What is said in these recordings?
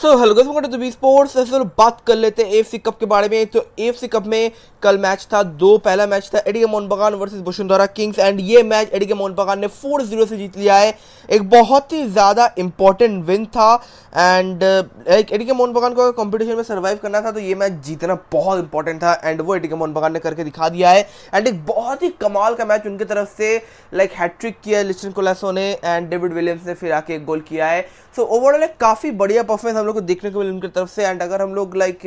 so hello to B sports sir बात कर लेते हैं एफ कप के बारे में तो एफ कप में कल मैच था दो पहला मैच था ATK Mohun versus Vasundhara kings and ये मैच एडिगे मोहन बगान ने फोर जीरो से जीत लिया है एक बहुत ही ज़्यादा इंपॉर्टेंट विन था एंड एडिके मोहन बगान को कॉम्पिटिशन में सर्वाइव करना था तो ये मैच जीतना बहुत इंपॉर्टेंट था एंड वो एडिगे मोहन बगान ने करके दिखा दिया है एंड एक बहुत ही कमाल का मैच उनकी तरफ से लाइक हैट्रिक किया लिस्टन कोलासो ने एंड डेविड विलियम्स ने फिर आके गोल किया है सो ओवरऑल एक काफ़ी बढ़िया परफॉर्मेंस हम लोग को देखने को मिले उनकी तरफ से एंड अगर हम लोग लाइक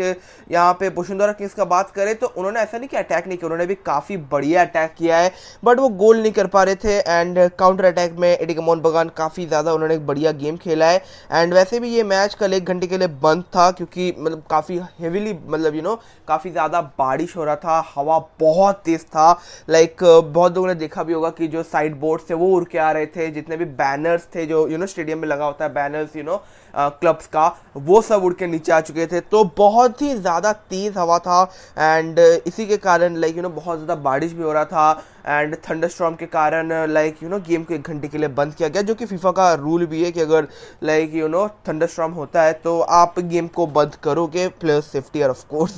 यहाँ पे वसुंधरा किंग्स का बात करें तो उन्होंने ऐसा नहीं कि अटैक नहीं किया उन्होंने भी काफ़ी बढ़िया अटैक किया है बट वो गोल नहीं कर पा रहे थे एंड काउंटर अटैक में एडिकमोन बगान काफ़ी ज़्यादा उन्होंने एक बढ़िया गेम खेला है एंड वैसे भी ये मैच कल एक घंटे के लिए बंद था क्योंकि मतलब काफ़ी हेविली मतलब यू नो काफ़ी ज़्यादा बारिश हो रहा था हवा बहुत तेज़ था लाइक बहुत लोगों ने देखा भी होगा कि जो साइड बोर्ड थे वो उड़ के आ रहे थे जितने भी बैनर्स थे जो यू नो स्टेडियम में लगा होता है बैनर्स यू नो क्लब्स का वो सब उड़ के नीचे आ चुके थे तो बहुत ही ज़्यादा तेज़ हवा था एंड इसी के कारण लाइक यू नो बहुत ज़्यादा बारिश भी हो रहा था एंड थंडर के कारण लाइक यू नो गेम को एक घंटे के लिए बंद किया गया जो कि फीफा का रूल भी है कि अगर लाइक यू नो थंडर होता है तो आप गेम को बंद करोगे प्लस सेफ्टी और ऑफकोर्स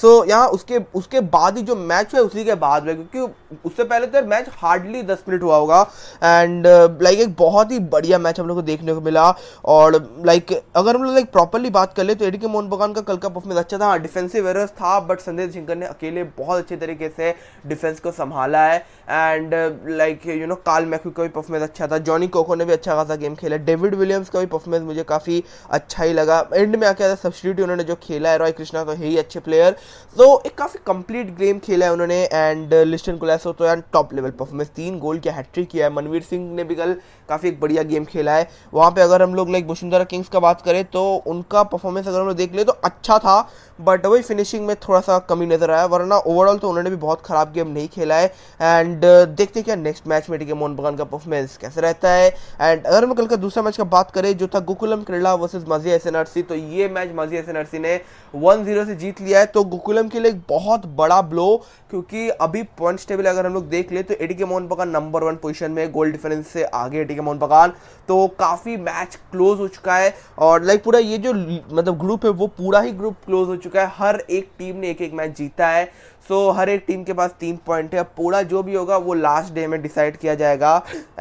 सो यहाँ उसके उसके बाद ही जो मैच है उसी के बाद में क्योंकि उससे पहले तो मैच हार्डली दस मिनट हुआ होगा एंड लाइक एक बहुत ही बढ़िया मैच हम लोग को देखने को मिला और लाइक लाइक अगर हम लोग लाइक प्रॉपरली बात कर ले तो एडी के मोहन बगान का कल का परफॉर्मेंस अच्छा था डिफेंसिव एरर्स था बट संदेश झिंकर ने अकेले बहुत अच्छे तरीके से डिफेंस को संभाला है and like you know Carl McHugh का भी परफॉर्मेंस अच्छा था जॉनी कोको ने भी अच्छा खासा गेम खेला डेविड विलियम्स का भी परफॉर्मेंस मुझे काफ़ी अच्छा ही लगा एंड में आके सब्सिट्यूट उन्होंने जो खेला है रॉय कृष्णा तो है ही अच्छे प्लेयर तो एक काफ़ी कंप्लीट गेम खेला है उन्होंने एंड लिस्टन कुलैसो तो एंड टॉप लेवल परफॉर्मेंस तीन गोल की हैट्रिक किया है मनवीर सिंह ने भी कल काफ़ी एक बढ़िया गेम खेला है वहाँ पर अगर हम लोग लाइक वसुंधरा किंग्स का बात करें तो उनका परफॉर्मेंस अगर हम लोग देख ले तो अच्छा था बट वही फिनिशिंग में थोड़ा सा कमी नज़र आया वरना ओवरऑल तो उन्होंने भी बहुत ख़राब गेम नहीं खेला है एंड uh, देखते क्या नेक्स्ट मैच में मोहन बगान का परफॉर्मेंस कैसे रहता है एंड अगर हम कल का दूसरा मैच का बात करें जो था गोकुलम क्रीड़ा वर्सेज माजी एस तो ये मैच माजी एस ने वन जीरो से जीत लिया है तो गोकुलम के लिए एक बहुत बड़ा ब्लो क्योंकि अभी पॉइंट टेबल अगर हम लोग देख ले तो एडी के मोहन बगान नंबर वन पोजिशन में गोल डिफरेंस से आगे एडी के मोहन बगान तो काफ़ी मैच क्लोज हो चुका है और लाइक पूरा ये जो मतलब ग्रुप है वो पूरा ही ग्रुप क्लोज हो चुका चुका है हर एक टीम ने एक एक मैच जीता है सो तो so, हर एक टीम के पास तीन पॉइंट है पूरा जो भी होगा वो लास्ट डे में डिसाइड किया जाएगा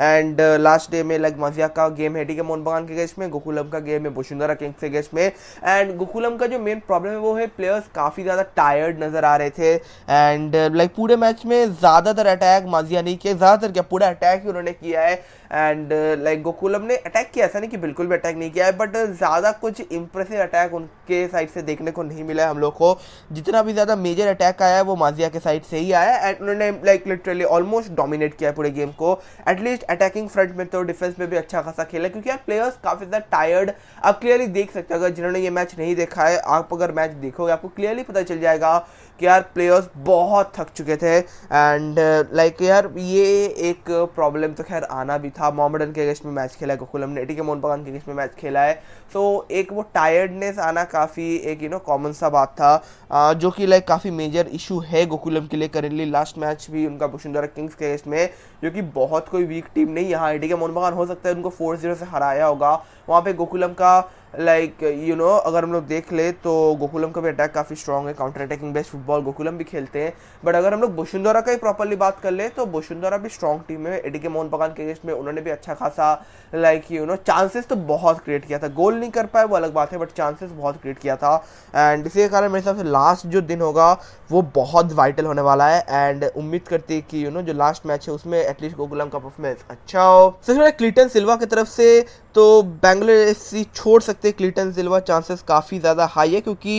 एंड लास्ट डे में लाइक मजिया का गेम है ठीक है मोहन बगान के गेस्ट में गोकुलम का गेम है वसुंधरा किंग्स के गेस्ट में एंड गोकुलम का जो मेन प्रॉब्लम है वो है प्लेयर्स काफ़ी ज़्यादा टायर्ड नज़र आ रहे थे एंड लाइक uh, पूरे मैच में ज़्यादातर अटैक माजिया नहीं किया ज़्यादातर क्या पूरा अटैक ही उन्होंने किया है एंड लाइक गोकुलम ने अटैक किया ऐसा नहीं कि बिल्कुल भी अटैक नहीं किया है बट uh, ज़्यादा कुछ इंप्रेसिव अटैक उनके साइड से देखने को नहीं मिला है हम लोग को जितना भी ज़्यादा मेजर अटैक आया है वो माजिया के साइड से ही आया एंड उन्होंने लाइक लिटरली ऑलमोस्ट डोमिनेट किया पूरे गेम को एटलीस्ट अटैकिंग फ्रंट में तो डिफेंस में भी अच्छा खासा खेला क्योंकि यार प्लेयर्स काफ़ी ज़्यादा टायर्ड आप क्लियरली देख सकते हो अगर जिन्होंने ये मैच नहीं देखा है आप अगर मैच देखोगे आपको क्लियरली पता चल जाएगा कि यार प्लेयर्स बहुत थक चुके थे एंड लाइक uh, like, यार ये एक प्रॉब्लम तो खैर आना भी था मोहम्मडन के अगेंस्ट में मैच खेला है गोकुलम ने एटी के मोहन बगान के अगेंस्ट में मैच खेला है तो एक वो टायर्डनेस आना काफ़ी एक यू नो कॉमन सा बात था uh, जो कि लाइक काफ़ी मेजर इशू है गोकुलम के लिए करेंटली लास्ट मैच भी उनका वसुंधरा किंग्स के अगेंस्ट में जो कि बहुत कोई वीक टीम नहीं यहाँ टी के मोहन बगान हो सकता है उनको फोर जीरो से हराया होगा वहाँ पर गोकुलम का लाइक यू नो अगर हम लोग देख ले तो गोकुलम का भी अटैक काफ़ी स्ट्रॉन्ग है counter attacking best football Gokulam भी खेलते हैं बट अगर हम लोग बोशुंदोरा का ही प्रॉपरली बात कर ले तो बोशुंदोरा भी स्ट्रॉन्ग टीम है एडी के मोहन बगान के अगेंस्ट में उन्होंने भी अच्छा खासा लाइक यू नो चांसेस तो बहुत क्रिएट किया था गोल नहीं कर पाए वो अलग बात है बट चांसेस बहुत क्रिएट किया था एंड इसी के कारण मेरे हिसाब से लास्ट जो दिन होगा वो बहुत वाइटल होने वाला है एंड उम्मीद करती है कि यू नो जो लास्ट मैच है उसमें एटलीस्ट गोकुलम का परफॉर्मेंस अच्छा हो सबसे पहले क्लिटन सिल्वा की तरफ से तो बैंगलोर एफ छोड़ सकते सकते हैं क्लिटन सिल्वा चांसेस काफ़ी ज़्यादा हाई है क्योंकि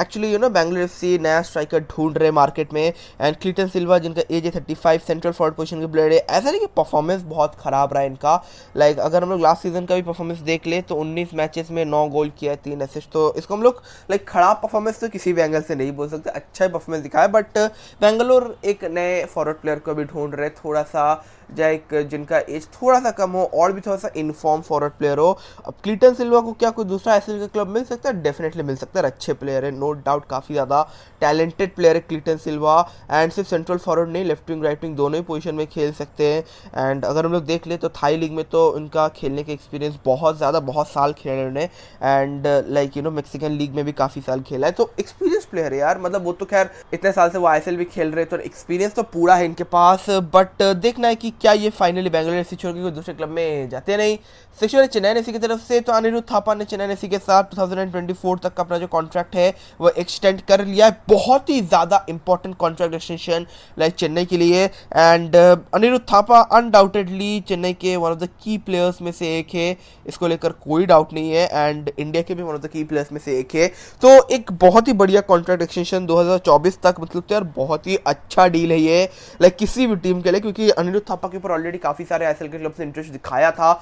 actually you know Bengaluru F नया स्ट्राइकर ढूंढ रहे मार्केट में एंड क्लिटन सिल्वा जिनका एज है thirty five central forward position के प्लेयर है ऐसा नहीं कि परफॉर्मेंस बहुत ख़राब रहा है इनका लाइक like, अगर हम लोग लास्ट सीजन का भी परफॉर्मेंस देख ले तो उन्नीस मैचेस में नौ गोल किया तीन असिस्ट तो इसको हम लोग लाइक ख़राब परफॉर्मेंस तो किसी भी एंगल से नहीं बोल सकते अच्छा परफॉर्मेंस दिखाया बट बेंगलोर एक नए फॉरवर्ड प्लेयर को भी ढूंढ रहे थोड़ा सा जैक एक जिनका एज थोड़ा सा कम हो और भी थोड़ा सा इनफॉर्म फॉरवर्ड प्लेयर हो अब क्लिटन सिल्वा को क्या कोई दूसरा एस का क्लब मिल सकता है डेफिनेटली मिल सकता है अच्छे प्लेयर है नो डाउट काफ़ी ज़्यादा टैलेंटेड प्लेयर है क्लिटन सिल्वा एंड सिर्फ सेंट्रल फॉरवर्ड नहीं लेफ्ट विंग राइट विंग दोनों ही पोजिशन में खेल सकते हैं एंड अगर हम लोग देख ले तो थाई लीग में तो उनका खेलने का एक्सपीरियंस बहुत ज़्यादा बहुत साल खेले उन्होंने and like you know Mexican league में भी काफ़ी साल खेला है तो एक्सपीरियंस प्लेयर है यार मतलब वो तो खैर इतने साल से वो आई भी खेल रहे तो एक्सपीरियंस तो पूरा है इनके पास बट देखना है कि क्या ये फाइनली बेंगलुरु एसी छोड़ के कोई दूसरे क्लब में जाते नहीं सेक्शन है चेन्नई एसी की तरफ से तो अनिरुद्ध थापा ने चेन्नई एसी के साथ 2024 तक का अपना जो कॉन्ट्रैक्ट है वो एक्सटेंड कर लिया है बहुत ही ज़्यादा important contract extension like Chennai के लिए and uh, Anirudh Thapa undoubtedly Chennai के one of the key players में से एक है इसको लेकर कोई डाउट नहीं है एंड इंडिया के भी one of the key players में से एक है तो एक बहुत ही बढ़िया कॉन्ट्रैक्ट एक्सटेंशन दो तक मतलब तो यार बहुत ही अच्छा डील है ये लाइक किसी भी टीम के लिए क्योंकि अनिरुद्ध थापा के ऊपर ऑलरेडी काफ़ी सारे आईसीएल के क्लब्स ने इंटरेस्ट दिखाया था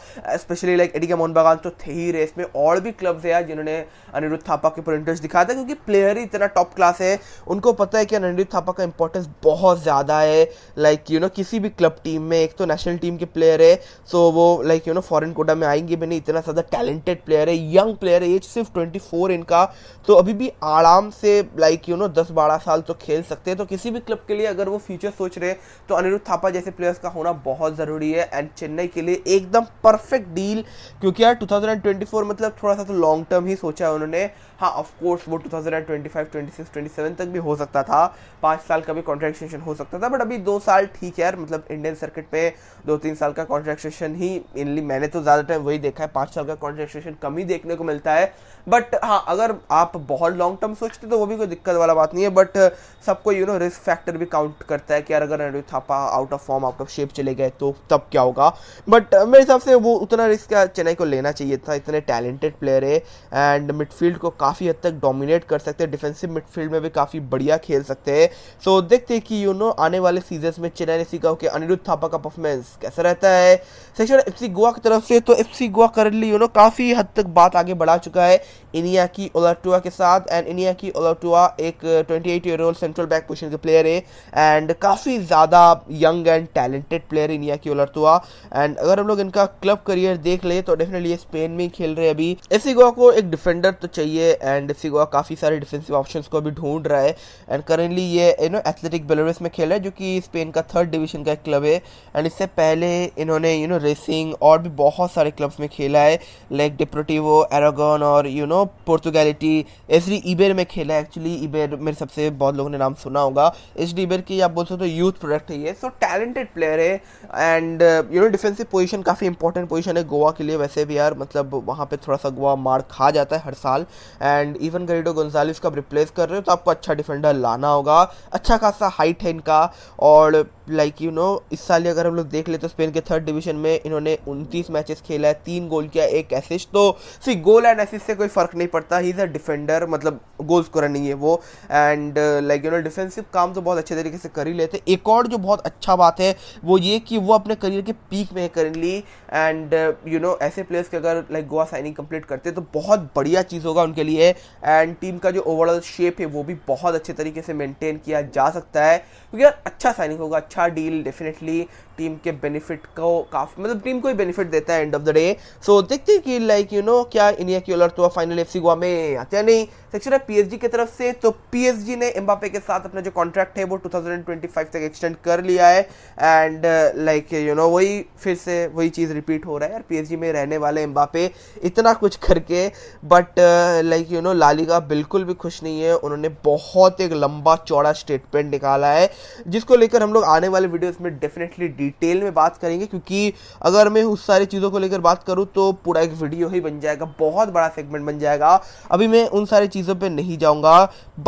स्पेशली लाइक एडिका मोहन बगान तो थे ही रेस में और भी क्लब्स है जिन्होंने अनिरुद्ध थापा के ऊपर इंटरेस्ट दिखाया था क्योंकि प्लेयर ही इतना टॉप क्लास है उनको पता है कि अनिरुद्ध थापा का इंपॉर्टेंस बहुत ज़्यादा है लाइक यू नो किसी भी क्लब टीम में एक तो नेशनल टीम के प्लेयर है सो वो like you know foreign quota में आएंगे भी नहीं इतना ज़्यादा टैलेंटेड प्लेयर है यंग प्लेयर है एज सिर्फ ट्वेंटी इनका तो अभी भी आराम से लाइक यू नो दस बारह साल तो खेल सकते हैं तो किसी भी क्लब के लिए अगर वो फ्यूचर सोच रहे तो अनिरुद्ध थापा जैसे प्लेयर्स का होना होना बहुत ज़रूरी है एंड चेन्नई के लिए एकदम परफेक्ट डील क्योंकि यार 2024 मतलब थोड़ा सा तो लॉन्ग टर्म ही सोचा है उन्होंने हाँ ऑफकोर्स वो 2025, 26, 27 तक भी हो सकता था पाँच साल का भी कॉन्ट्रैक्ट हो सकता था बट अभी दो साल ठीक है यार मतलब इंडियन सर्किट पे दो तीन साल का कॉन्ट्रैक्ट ही मेनली मैंने तो ज़्यादा टाइम वही देखा है पाँच साल का कॉन्ट्रैक्ट कम ही देखने को मिलता है बट हाँ अगर आप बहुत लॉन्ग टर्म सोचते तो वो भी कोई दिक्कत वाला बात नहीं है बट सबको यू नो रिस्क फैक्टर भी काउंट करता है कि यार अगर Ranveer Thapa out of form out of shape चले गए तो तब क्या होगा बट uh, मेरे हिसाब से वो उतना रिस्क चेन्नई को लेना चाहिए था इतने टैलेंटेड प्लेयर है एंड मिडफील्ड को काफ़ी हद तक डोमिनेट कर सकते हैं डिफेंसिव मिडफील्ड में भी काफ़ी बढ़िया खेल सकते हैं सो so, देखते हैं कि यू नो आने वाले सीजन में चेन्नई ने सीखा कि अनिरुद्ध थापा का परफॉर्मेंस कैसा रहता है सेक्शन एफ गोवा की तरफ से तो F Goa currently you know काफ़ी हद तक बात आगे बढ़ा चुका है इनिया की ओलाटुआ के साथ एंड इनिया की ओलाटुआ एक twenty eight year old central back position के प्लेयर है एंड काफ़ी ज़्यादा young and talented player Inaki Olaortua and अगर हम लोग इनका क्लब करियर देख ले तो डेफिनेटली ये स्पेन में ही खेल रहे अभी एफ गोवा को एक डिफेंडर तो चाहिए एंड एफ गोवा काफ़ी सारे डिफेंसिव ऑप्शन को भी ढूंढ रहा है एंड करेंटली ये यू नो एथलेटिक बेलोरस में खेल रहा है जो कि स्पेन का थर्ड डिवीजन का एक क्लब है एंड इससे पहले इन्होंने यू नो रेसिंग और भी बहुत सारे क्लब्स में खेला है लाइक डिप्रोटिवो एरागन और you know Portugalete S D Eibar में खेला है एक्चुअली ईबेर मेरे सबसे बहुत लोगों ने नाम सुना होगा एच डी ईबेर की आप बोल सकते हो यूथ प्रोडक्ट है ये सो टैलेंटेड प्लेयर है and you know defensive position काफ़ी इंपॉर्टेंट पोजीशन है गोवा के लिए वैसे भी यार मतलब वहाँ पे थोड़ा सा गोवा मार खा जाता है हर साल एंड इवन गरीडो गोन्जालिस का रिप्लेस कर रहे हो तो आपको अच्छा डिफेंडर लाना होगा अच्छा खासा हाइट है इनका और लाइक यू नो इस साल अगर हम लोग देख ले तो स्पेन के थर्ड डिवीजन में इन्होंने उनतीस मैचेस खेला है तीन गोल किया एक एसिस्ट तो सी गोल एंड एसिस्ट से कोई फ़र्क नहीं पड़ता ही इज़ अ डिफेंडर मतलब गोल स्कोर नहीं है वो and like you know defensive काम तो बहुत अच्छे तरीके से कर ही लेते एक और जो बहुत अच्छा बात है वो ये ये कि वो अपने करियर के पीक में है करेंटली एंड यू नो ऐसे प्लेयर्स के अगर लाइक गोवा साइनिंग कंप्लीट करते हैं तो बहुत बढ़िया चीज़ होगा उनके लिए एंड टीम का जो ओवरऑल शेप है वो भी बहुत अच्छे तरीके से मेंटेन किया जा सकता है क्योंकि यार अच्छा साइनिंग होगा अच्छा डील डेफिनेटली टीम के बेनिफिट को काफ़ी मतलब टीम को ही बेनिफिट देता है end of the day so देखते हैं कि लाइक यू नो क्या इंडिया की ओलर तो फाइनल एफ गोवा में आते हैं नहीं सेक्शन है पीएसजी की तरफ से तो पीएसजी ने एम्बापे के साथ अपना जो कॉन्ट्रैक्ट है वो 2025 तक एक्सटेंड कर लिया है एंड लाइक यू नो वही फिर से वही चीज़ रिपीट हो रहा है यार पीएसजी में रहने वाले एम्बापे इतना कुछ करके but like you know LaLiga बिल्कुल भी खुश नहीं है उन्होंने बहुत एक लंबा चौड़ा स्टेटमेंट निकाला है जिसको लेकर हम लोग आने वाले वीडियो में डेफिनेटली डिटेल में बात करेंगे क्योंकि अगर मैं उस सारी चीज़ों को लेकर बात करूँ तो पूरा एक वीडियो ही बन जाएगा बहुत बड़ा सेगमेंट बन जाएगा अभी मैं उन सारी चीज़ चीज़ों पे नहीं जाऊंगा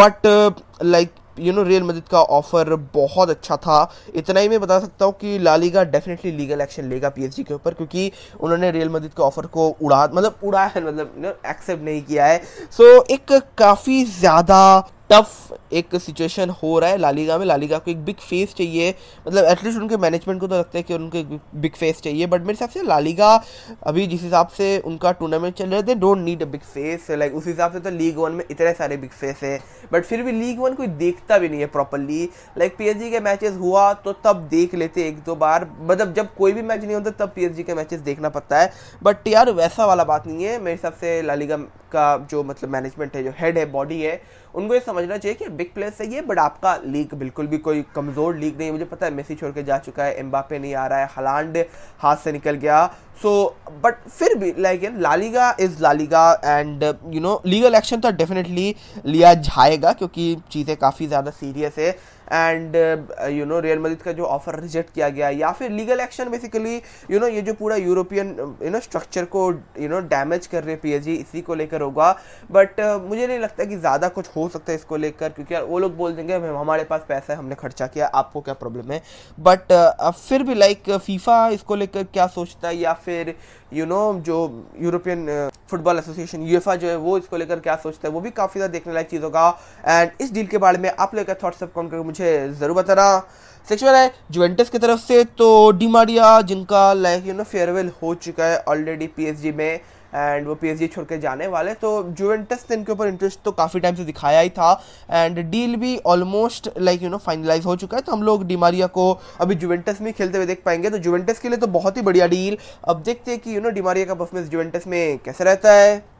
but like you know real मदद का ऑफर बहुत अच्छा था इतना ही मैं बता सकता हूँ कि लालीगा डेफिनेटली लीगल एक्शन लेगा पी के ऊपर क्योंकि उन्होंने रियल मदद के ऑफर को उड़ा मतलब है मतलब एक्सेप्ट नहीं किया है सो so, एक काफ़ी ज़्यादा टफ एक सिचुएशन हो रहा है लालीगा में लालीगा को एक बिग फेस चाहिए मतलब एटलीस्ट उनके मैनेजमेंट को तो लगता है कि उनको एक बिग फेस चाहिए बट मेरे हिसाब से लालीगा अभी जिस हिसाब से उनका टूर्नामेंट चल रहा है don't need a big face like उस हिसाब से तो लीग वन में इतने सारे बिग फेस हैं बट फिर भी लीग वन कोई देखता भी नहीं है प्रॉपरली लाइक पी के मैचेस हुआ तो तब देख लेते एक दो बार मतलब जब कोई भी मैच नहीं होता तब पी के मैचेस देखना पड़ता है बट यार वैसा वाला बात नहीं है मेरे हिसाब से लालीगा का जो मतलब मैनेजमेंट है जो हेड है बॉडी है उनको ये समझना चाहिए कि बिग प्लेयर्स है ये बट आपका लीग बिल्कुल भी कोई कमज़ोर लीग नहीं है मुझे पता है मेसी छोड़ के जा चुका है एम्बापे नहीं आ रहा है हलांड हाथ से निकल गया सो so, बट फिर भी like LaLiga is LaLiga and you know legal action तो डेफिनेटली लिया जाएगा क्योंकि चीज़ें काफ़ी ज़्यादा सीरियस है एंड यू नो रियल मदद का जो ऑफर रिजेक्ट किया गया या फिर legal action basically you know ये जो पूरा यूरोपियन यू नो स्ट्रक्चर को यू नो डैमेज कर रहे पीएचजी इसी को लेकर होगा बट uh, मुझे नहीं लगता कि ज़्यादा कुछ हो सकता है इसको लेकर क्योंकि यार वो लोग बोल देंगे हमारे पास पैसा है हमने खर्चा किया आपको क्या प्रॉब्लम है बट uh, फिर भी लाइक like, फीफा इसको लेकर क्या सोचता है या फिर यू you नो know, जो यूरोपियन फुटबॉल एसोसिएशन यूएफा जो है वो इसको लेकर क्या सोचता है वो भी काफ़ी ज़्यादा देखने लायक चीज़ होगा एंड इस डील के बारे में आप लोग का थॉट्स अप करके मुझे मुझे ज़रूर बताना सिक्स में आए जुवेंटस की तरफ से तो डिमारिया जिनका लाइक यू नो फेयरवेल हो चुका है ऑलरेडी पी में एंड वो पी छोड़ के जाने वाले तो जुवेंटस ने इनके ऊपर इंटरेस्ट तो काफ़ी टाइम से दिखाया ही था एंड डील भी almost like you know finalise हो चुका है तो हम लोग डिमारिया को अभी जुवेंटस में खेलते हुए देख पाएंगे तो जुवेंटस के लिए तो बहुत ही बढ़िया डील अब देखते हैं कि यू नो डिमारिया का परफॉर्मेंस जुवेंटस में कैसे रहता है